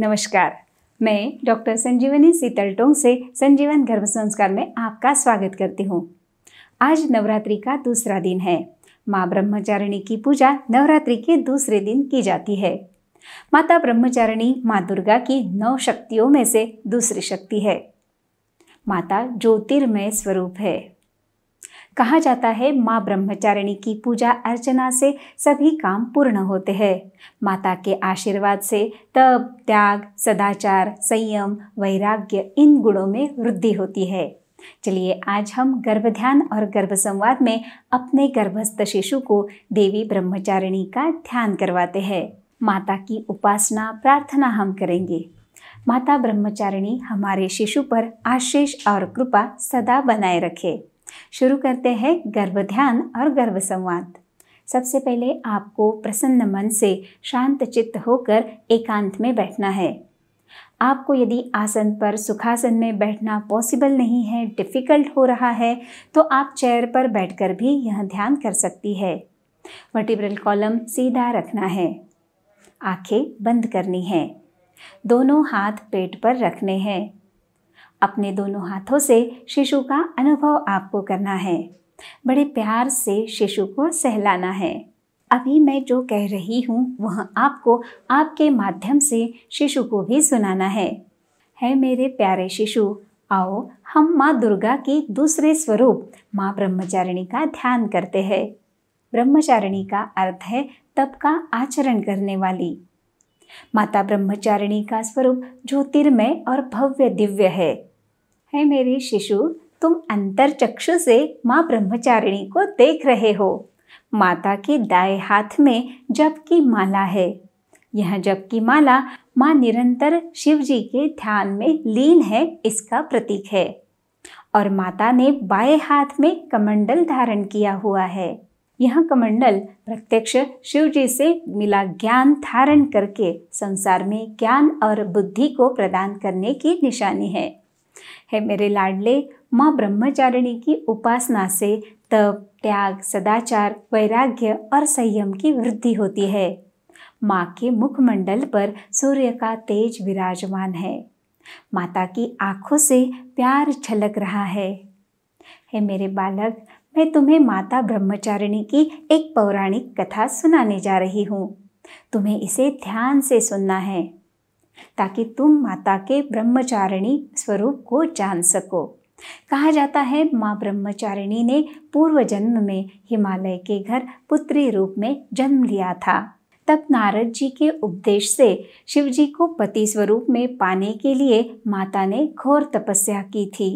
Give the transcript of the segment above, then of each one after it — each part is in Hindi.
नमस्कार मैं डॉक्टर संजीवनी सीतल टोंग से संजीवन गर्भ संस्कार में आपका स्वागत करती हूँ आज नवरात्रि का दूसरा दिन है माँ ब्रह्मचारिणी की पूजा नवरात्रि के दूसरे दिन की जाती है माता ब्रह्मचारिणी माँ दुर्गा की नौ शक्तियों में से दूसरी शक्ति है माता ज्योतिर्मय स्वरूप है कहा जाता है माँ ब्रह्मचारिणी की पूजा अर्चना से सभी काम पूर्ण होते हैं माता के आशीर्वाद से तप त्याग सदाचार संयम वैराग्य इन गुणों में वृद्धि होती है चलिए आज हम गर्भ ध्यान और गर्भ संवाद में अपने गर्भस्थ शिशु को देवी ब्रह्मचारिणी का ध्यान करवाते हैं माता की उपासना प्रार्थना हम करेंगे माता ब्रह्मचारिणी हमारे शिशु पर आशीष और कृपा सदा बनाए रखें शुरू करते हैं गर्भ ध्यान और गर्भ संवाद सबसे पहले आपको प्रसन्न मन से शांत चित्त होकर एकांत में बैठना है आपको यदि आसन पर सुखासन में बैठना पॉसिबल नहीं है डिफ़िकल्ट हो रहा है तो आप चेयर पर बैठकर भी यह ध्यान कर सकती है वर्टिब्रल कॉलम सीधा रखना है आंखें बंद करनी है दोनों हाथ पेट पर रखने हैं अपने दोनों हाथों से शिशु का अनुभव आपको करना है बड़े प्यार से शिशु को सहलाना है अभी मैं जो कह रही हूँ वह आपको आपके माध्यम से शिशु को भी सुनाना है है मेरे प्यारे शिशु आओ हम माँ दुर्गा की दूसरे स्वरूप माँ ब्रह्मचारिणी का ध्यान करते हैं ब्रह्मचारिणी का अर्थ है तप का आचरण करने वाली माता ब्रह्मचारिणी का स्वरूप ज्योतिर्मय और भव्य दिव्य है है मेरे शिशु तुम अंतर चक्षु से माँ ब्रह्मचारिणी को देख रहे हो माता के दाएं हाथ में जप की माला है यह जप की माला माँ निरंतर शिव जी के ध्यान में लीन है इसका प्रतीक है और माता ने बाएं हाथ में कमंडल धारण किया हुआ है यह कमंडल प्रत्यक्ष शिव जी से मिला ज्ञान धारण करके संसार में ज्ञान और बुद्धि को प्रदान करने की निशानी है हे मेरे लाडले माँ ब्रह्मचारिणी की उपासना से तप त्याग सदाचार वैराग्य और संयम की वृद्धि होती है माँ के मुखमंडल पर सूर्य का तेज विराजमान है माता की आंखों से प्यार छलक रहा है हे मेरे बालक मैं तुम्हें माता ब्रह्मचारिणी की एक पौराणिक कथा सुनाने जा रही हूँ तुम्हें इसे ध्यान से सुनना है ताकि तुम माता के ब्रह्मचारिणी स्वरूप को जान सको कहा जाता है माँ ब्रह्मचारिणी ने पूर्व जन्म में हिमालय के घर पुत्री रूप में जन्म लिया था तब नारद जी के उपदेश से शिव जी को पति स्वरूप में पाने के लिए माता ने घोर तपस्या की थी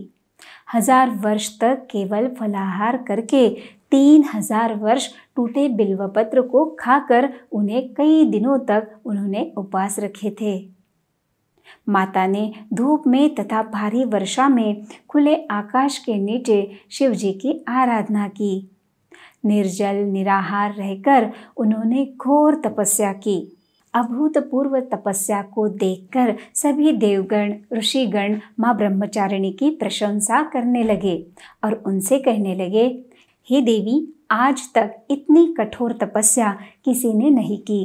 हजार वर्ष तक केवल फलाहार करके तीन हजार वर्ष टूटे बिल्वपत्र को खाकर उन्हें कई दिनों तक उन्होंने उपवास रखे थे माता ने धूप में तथा भारी वर्षा में खुले आकाश के नीचे शिव जी की आराधना की निर्जल निराहार रहकर उन्होंने घोर तपस्या की अभूतपूर्व तपस्या को देखकर सभी देवगण ऋषिगण माँ ब्रह्मचारिणी की प्रशंसा करने लगे और उनसे कहने लगे हे देवी आज तक इतनी कठोर तपस्या किसी ने नहीं की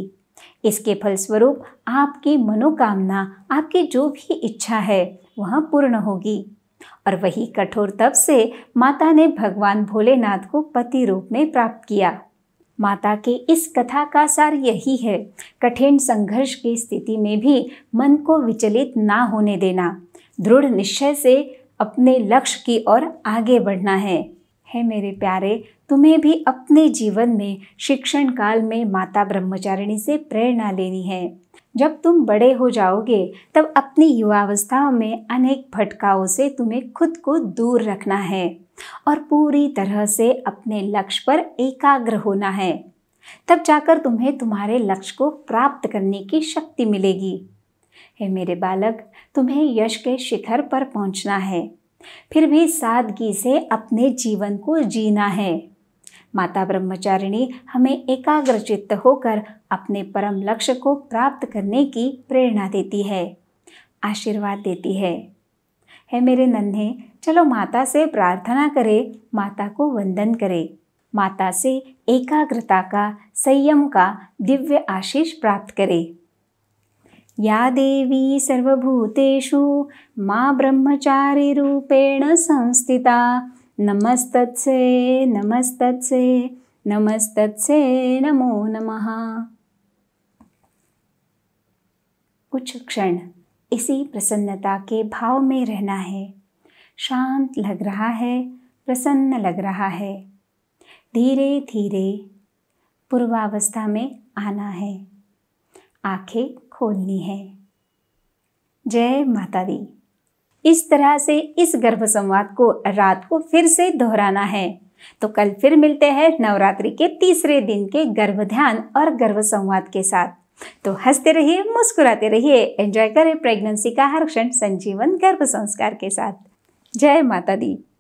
इसके फलस्वरूप आपकी मनोकामना आपकी जो भी इच्छा है वह पूर्ण होगी और वही कठोर तप से माता ने भगवान भोलेनाथ को पति रूप में प्राप्त किया माता के इस कथा का सार यही है कठिन संघर्ष की स्थिति में भी मन को विचलित ना होने देना दृढ़ निश्चय से अपने लक्ष्य की ओर आगे बढ़ना है है मेरे प्यारे तुम्हें भी अपने जीवन में शिक्षण काल में माता ब्रह्मचारिणी से प्रेरणा लेनी है जब तुम बड़े हो जाओगे तब अपनी युवावस्थाओं में अनेक भटकाओं से तुम्हें खुद को दूर रखना है और पूरी तरह से अपने लक्ष्य पर एकाग्र होना है तब जाकर तुम्हें तुम्हारे लक्ष्य को प्राप्त करने की शक्ति मिलेगी हे मेरे बालक तुम्हें यश के शिखर पर पहुंचना है फिर भी सादगी से अपने जीवन को जीना है माता ब्रह्मचारिणी हमें एकाग्रचित्त होकर अपने परम लक्ष्य को प्राप्त करने की प्रेरणा देती है आशीर्वाद देती है है मेरे नन्हे चलो माता से प्रार्थना करें माता को वंदन करें माता से एकाग्रता का संयम का दिव्य आशीष प्राप्त करें या देवी सर्वभूतेषु मा ब्रह्मचारिरूपेण संस्थिता नमस्तत्से नमस्तत्से नमस्तत्से नमो नमः कुछ क्षण इसी प्रसन्नता के भाव में रहना है शांत लग रहा है प्रसन्न लग रहा है धीरे धीरे पूर्वावस्था में आना है आंखें खोलनी है जय माता दी इस तरह से इस गर्भ संवाद को रात को फिर से दोहराना है तो कल फिर मिलते हैं नवरात्रि के तीसरे दिन के गर्भ ध्यान और गर्भ संवाद के साथ तो हंसते रहिए मुस्कुराते रहिए एंजॉय करें प्रेगनेंसी का हर क्षण संजीवन गर्भ संस्कार के साथ जय माता दी